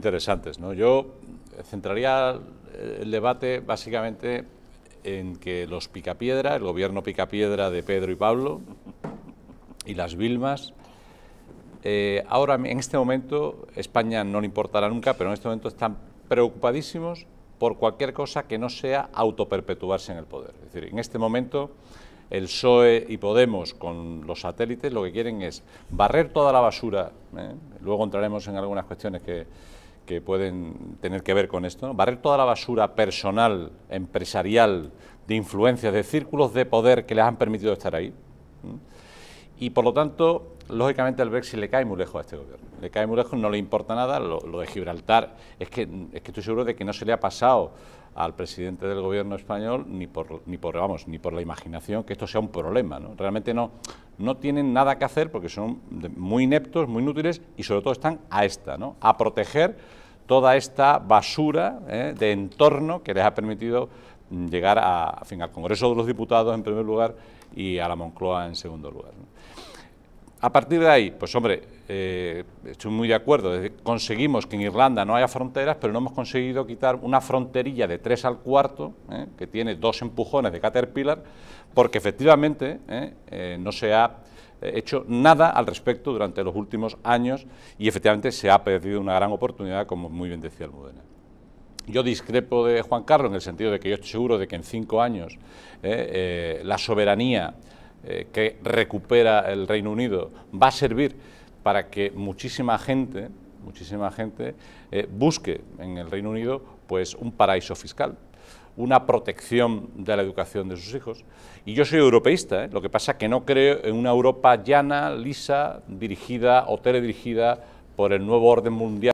Interesantes, ¿no? Yo centraría el debate básicamente en que los Picapiedra, el gobierno Picapiedra de Pedro y Pablo y las Vilmas, eh, ahora en este momento, España no le importará nunca, pero en este momento están preocupadísimos por cualquier cosa que no sea autoperpetuarse en el poder. Es decir, en este momento el PSOE y Podemos con los satélites lo que quieren es barrer toda la basura, ¿eh? luego entraremos en algunas cuestiones que, que pueden tener que ver con esto, barrer toda la basura personal, empresarial, de influencias, de círculos de poder que les han permitido estar ahí. Y por lo tanto, lógicamente al Brexit le cae muy lejos a este gobierno. Le cae muy lejos, no le importa nada. Lo, de Gibraltar es que, que estoy seguro de que no se le ha pasado al presidente del gobierno español ni por, ni por, vamos, ni por la imaginación que esto sea un problema. ¿no? Realmente no, no tienen nada que hacer porque son muy ineptos, muy inútiles y sobre todo están a esta, ¿no? a proteger toda esta basura ¿eh? de entorno que les ha permitido llegar a, fin, al Congreso de los Diputados en primer lugar y a la Moncloa en segundo lugar. A partir de ahí, pues hombre, eh, estoy muy de acuerdo, conseguimos que en Irlanda no haya fronteras, pero no hemos conseguido quitar una fronterilla de tres al cuarto, ¿eh? que tiene dos empujones de Caterpillar, porque efectivamente ¿eh? no se ha hecho nada al respecto durante los últimos años y efectivamente se ha perdido una gran oportunidad, como muy bien decía el Almudena. Yo discrepo de Juan Carlos en el sentido de que yo estoy seguro de que en cinco años la soberanía eh, que recupera el Reino Unido va a servir para que muchísima gente, muchísima gente eh, busque en el Reino Unido pues un paraíso fiscal, una protección de la educación de sus hijos. Y yo soy europeísta, ¿eh? lo que pasa es que no creo en una Europa llana, lisa, dirigida o teledirigida por el nuevo orden mundial.